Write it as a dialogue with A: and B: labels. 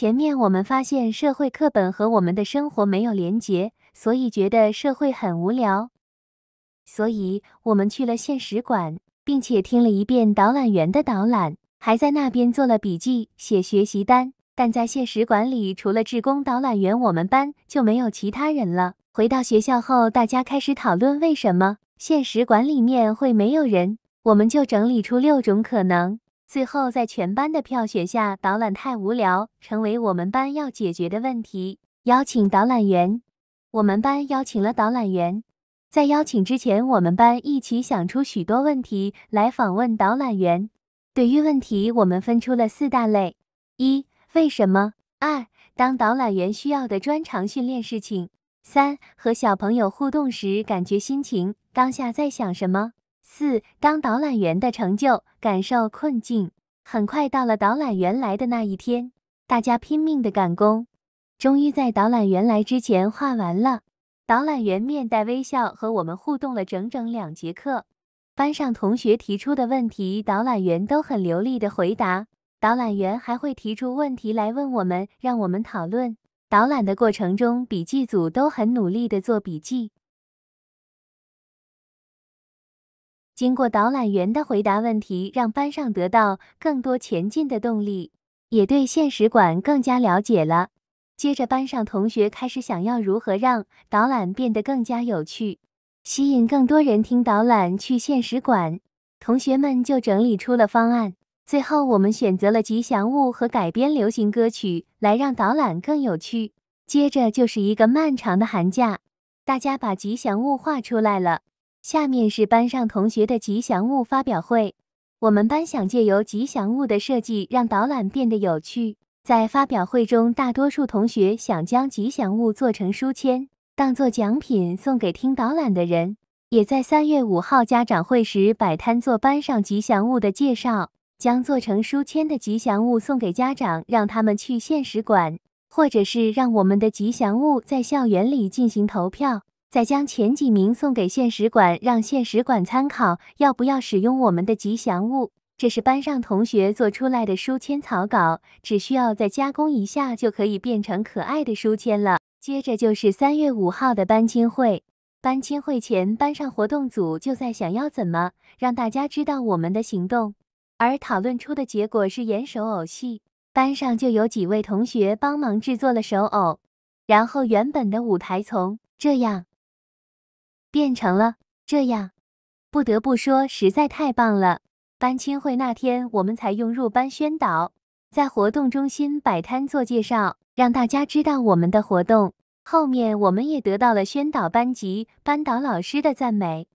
A: 前面我们发现社会课本和我们的生活没有连结，所以觉得社会很无聊，所以我们去了现实馆，并且听了一遍导览员的导览，还在那边做了笔记，写学习单。但在现实馆里，除了志工导览员，我们班就没有其他人了。回到学校后，大家开始讨论为什么现实馆里面会没有人，我们就整理出六种可能。最后，在全班的票选下，导览太无聊，成为我们班要解决的问题。邀请导览员，我们班邀请了导览员。在邀请之前，我们班一起想出许多问题来访问导览员。对于问题，我们分出了四大类：一、为什么；二、当导览员需要的专长训练事情；三、和小朋友互动时感觉心情，当下在想什么。四当导览员的成就，感受困境。很快到了导览员来的那一天，大家拼命的赶工，终于在导览员来之前画完了。导览员面带微笑，和我们互动了整整两节课。班上同学提出的问题，导览员都很流利的回答。导览员还会提出问题来问我们，让我们讨论。导览的过程中，笔记组都很努力的做笔记。经过导览员的回答问题，让班上得到更多前进的动力，也对现实馆更加了解了。接着，班上同学开始想要如何让导览变得更加有趣，吸引更多人听导览去现实馆。同学们就整理出了方案。最后，我们选择了吉祥物和改编流行歌曲来让导览更有趣。接着就是一个漫长的寒假，大家把吉祥物画出来了。下面是班上同学的吉祥物发表会。我们班想借由吉祥物的设计，让导览变得有趣。在发表会中，大多数同学想将吉祥物做成书签，当做奖品送给听导览的人，也在三月五号家长会时摆摊做班上吉祥物的介绍，将做成书签的吉祥物送给家长，让他们去现实馆，或者是让我们的吉祥物在校园里进行投票。再将前几名送给现实馆，让现实馆参考。要不要使用我们的吉祥物？这是班上同学做出来的书签草稿，只需要再加工一下就可以变成可爱的书签了。接着就是三月五号的班亲会。班亲会前，班上活动组就在想要怎么让大家知道我们的行动，而讨论出的结果是演手偶戏。班上就有几位同学帮忙制作了手偶，然后原本的舞台从这样。变成了这样，不得不说实在太棒了。班亲会那天，我们采用入班宣导，在活动中心摆摊做介绍，让大家知道我们的活动。后面我们也得到了宣导班级班导老师的赞美。